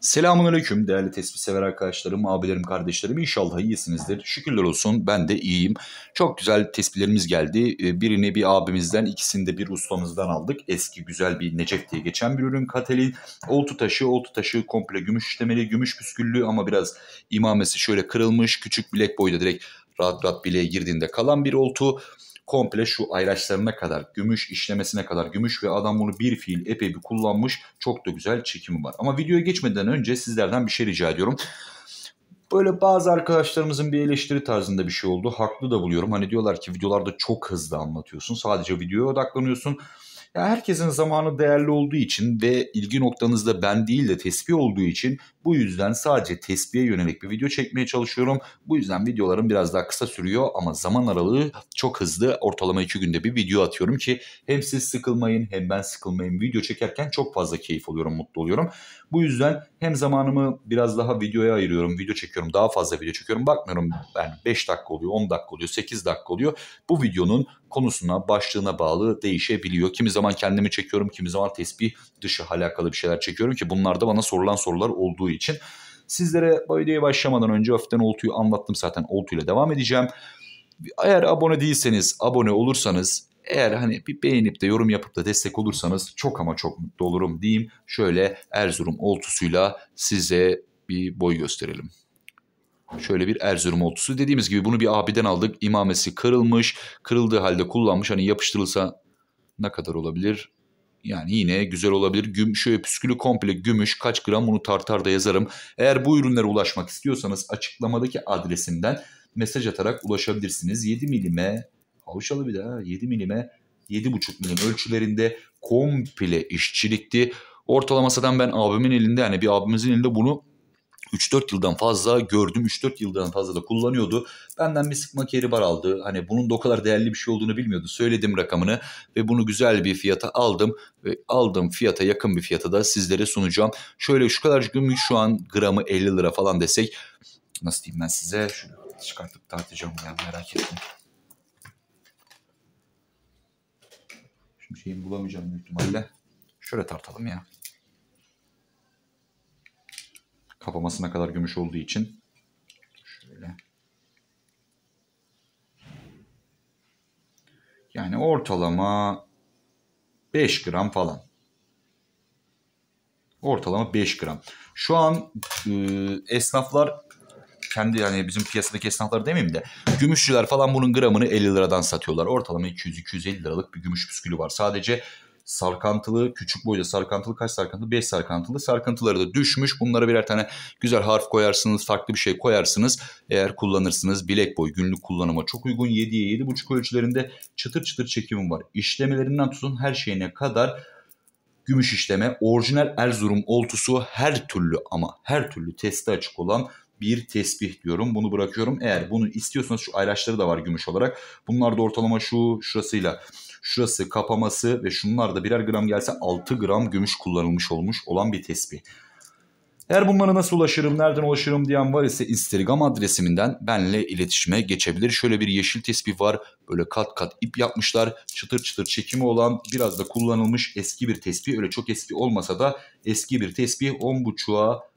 Selamun Aleyküm değerli tespit sever arkadaşlarım, abilerim, kardeşlerim. inşallah iyisinizdir. Şükürler olsun ben de iyiyim. Çok güzel tespitlerimiz geldi. Ee, birini bir abimizden, ikisini de bir ustamızdan aldık. Eski güzel bir Necef diye geçen bir ürün. Kateli, oltu taşı, oltu taşı komple gümüş işlemeli, gümüş püsküllü ama biraz imamesi şöyle kırılmış. Küçük bilek boyda direkt rahat rahat bileğe girdiğinde kalan bir oltu komple şu ayraçlarına kadar, gümüş işlemesine kadar gümüş ve adam bunu bir fiil epey bir kullanmış. Çok da güzel çekimi var. Ama videoya geçmeden önce sizlerden bir şey rica ediyorum. Böyle bazı arkadaşlarımızın bir eleştiri tarzında bir şey oldu. Haklı da buluyorum. Hani diyorlar ki videolarda çok hızlı anlatıyorsun. Sadece videoya odaklanıyorsun. Yani herkesin zamanı değerli olduğu için ve ilgi noktanızda ben değil de tesbih olduğu için bu yüzden sadece tesbihe yönelik bir video çekmeye çalışıyorum. Bu yüzden videolarım biraz daha kısa sürüyor ama zaman aralığı çok hızlı. Ortalama 2 günde bir video atıyorum ki hem siz sıkılmayın hem ben sıkılmayın. Video çekerken çok fazla keyif alıyorum, mutlu oluyorum. Bu yüzden hem zamanımı biraz daha videoya ayırıyorum, video çekiyorum, daha fazla video çekiyorum. Bakmıyorum yani 5 dakika oluyor, 10 dakika oluyor, 8 dakika oluyor. Bu videonun konusuna, başlığına bağlı değişebiliyor. Kimi zaman zaman kendimi çekiyorum, kimi zaman tesbih dışı alakalı bir şeyler çekiyorum ki bunlar da bana sorulan sorular olduğu için. Sizlere bu videoya başlamadan önce hafiften Oltu'yu anlattım zaten oltuyla devam edeceğim. Eğer abone değilseniz, abone olursanız eğer hani bir beğenip de yorum yapıp da destek olursanız çok ama çok mutlu olurum diyeyim. Şöyle Erzurum oltusuyla size bir boy gösterelim. Şöyle bir Erzurum oltusu. Dediğimiz gibi bunu bir abiden aldık. İmamesi kırılmış. Kırıldığı halde kullanmış. Hani yapıştırılsa ne kadar olabilir? Yani yine güzel olabilir. Güm, şöyle püskülü komple gümüş kaç gram bunu da yazarım. Eğer bu ürünlere ulaşmak istiyorsanız açıklamadaki adresimden mesaj atarak ulaşabilirsiniz. 7 milime havşalı bir daha 7 milime 7,5 milim ölçülerinde komple işçilikti. Ortalamasadan ben abimin elinde yani bir abimizin elinde bunu 3-4 yıldan fazla gördüm. 3-4 yıldan fazla da kullanıyordu. Benden bir sıkma carry bar aldı. Hani bunun da o kadar değerli bir şey olduğunu bilmiyordu. Söyledim rakamını ve bunu güzel bir fiyata aldım. Ve aldığım fiyata yakın bir fiyata da sizlere sunacağım. Şöyle şu kadar gümüş şu an gramı 50 lira falan desek. Nasıl diyeyim ben size? Şunu çıkartıp tartacağım ya merak etmeyin. Şimdi şeyimi bulamayacağım büyük ihtimalle. Şöyle tartalım ya kapamasına kadar gümüş olduğu için şöyle yani ortalama 5 gram falan. Ortalama 5 gram. Şu an e, esnaflar kendi yani bizim piyasadaki esnaflar demeyeyim de gümüşçüler falan bunun gramını 50 liradan satıyorlar. Ortalama 200-250 liralık bir gümüş püskülü var. Sadece sarkantılı, küçük boyda sarkantılı, kaç sarkantılı? 5 sarkantılı. Sarkantıları da düşmüş. Bunlara birer tane güzel harf koyarsınız, farklı bir şey koyarsınız. Eğer kullanırsınız bilek boy günlük kullanıma çok uygun. 7'ye 7,5 ölçülerinde çıtır çıtır çekimim var. İşlemelerinden tutun her şeyine kadar gümüş işleme, orijinal Erzurum oltusu her türlü ama her türlü testi açık olan bir tesbih diyorum. Bunu bırakıyorum. Eğer bunu istiyorsanız şu ayraçları da var gümüş olarak. Bunlar da ortalama şu şurasıyla şurası kapaması ve şunlar da birer gram gelse 6 gram gümüş kullanılmış olmuş olan bir tesbih. Eğer bunlara nasıl ulaşırım, nereden ulaşırım diyen var ise Instagram adresiminden benle iletişime geçebilir. Şöyle bir yeşil tespih var. Böyle kat kat ip yapmışlar. Çıtır çıtır çekimi olan biraz da kullanılmış eski bir tespih. Öyle çok eski olmasa da eski bir tespih. 10.5'a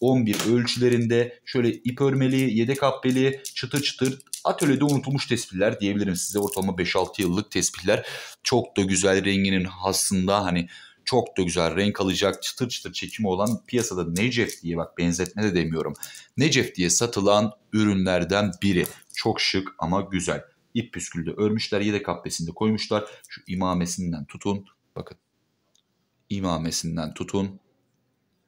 11 ölçülerinde şöyle ip örmeli, yedek habbeli, çıtır çıtır atölyede unutulmuş tespitler diyebilirim size. Ortalama 5-6 yıllık tespitler. Çok da güzel renginin aslında hani çok da güzel renk alacak çıtır çıtır çekimi olan piyasada Necef diye bak benzetme de demiyorum. Necef diye satılan ürünlerden biri. Çok şık ama güzel. İp püskülde örmüşler yedek habbesinde koymuşlar. Şu imamesinden tutun bakın. imamesinden tutun.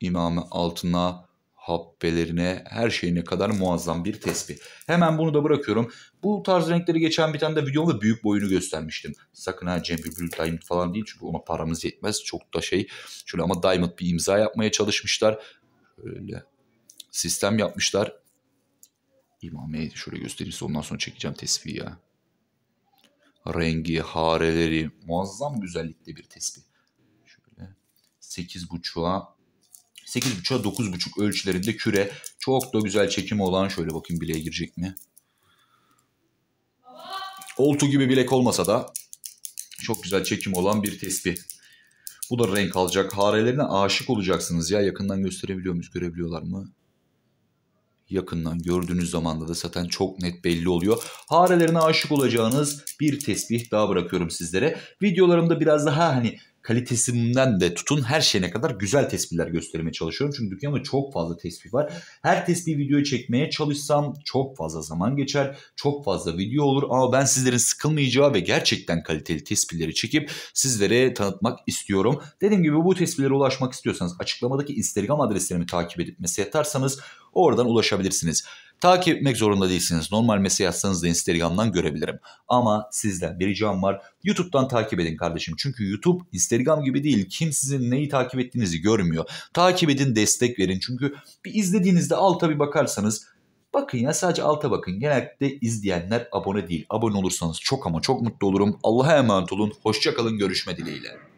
İmame altına habbelerine her şeyine kadar muazzam bir tesbih. Hemen bunu da bırakıyorum. Bu tarz renkleri geçen bir tane de videomda büyük boyunu göstermiştim. Sakın ha Cem Bülbül Diamond falan değil çünkü ona paramız yetmez. Çok da şey. Şöyle ama Diamond bir imza yapmaya çalışmışlar. Öyle sistem yapmışlar. İmame'yi şöyle göstereyim ondan sonra çekeceğim tesbihi ya. Rengi, hareleri muazzam güzellikte bir tesbih. Şöyle 8.5'a 8.5'a 9.5 ölçülerinde küre. Çok da güzel çekimi olan şöyle bakayım bileğe girecek mi? Oltu gibi bilek olmasa da çok güzel çekim olan bir tespih. Bu da renk alacak. Harelerine aşık olacaksınız ya. Yakından gösterebiliyor muyuz? Görebiliyorlar mı? Yakından gördüğünüz zaman da zaten çok net belli oluyor. Harelerine aşık olacağınız bir tesbih daha bırakıyorum sizlere. Videolarımda biraz daha hani kalitesinden de tutun her şeyine kadar güzel tespitler göstermeye çalışıyorum. Çünkü dükkanımda çok fazla tespih var. Her tespih videoya çekmeye çalışsam çok fazla zaman geçer. Çok fazla video olur ama ben sizlerin sıkılmayacağı ve gerçekten kaliteli tespitleri çekip sizlere tanıtmak istiyorum. Dediğim gibi bu tespitlere ulaşmak istiyorsanız açıklamadaki Instagram adreslerimi takip edip mesaj atarsanız oradan ulaşabilirsiniz. Takip etmek zorunda değilsiniz. Normal mesaj yazsanız da Instagram'dan görebilirim. Ama sizden bir ricam var. YouTube'dan takip edin kardeşim. Çünkü YouTube Instagram gibi değil. Kim sizin neyi takip ettiğinizi görmüyor. Takip edin, destek verin. Çünkü bir izlediğinizde alta bir bakarsanız Bakın ya sadece alta bakın. Genellikle izleyenler abone değil. Abone olursanız çok ama çok mutlu olurum. Allah'a emanet olun. Hoşçakalın. Görüşme dileğiyle.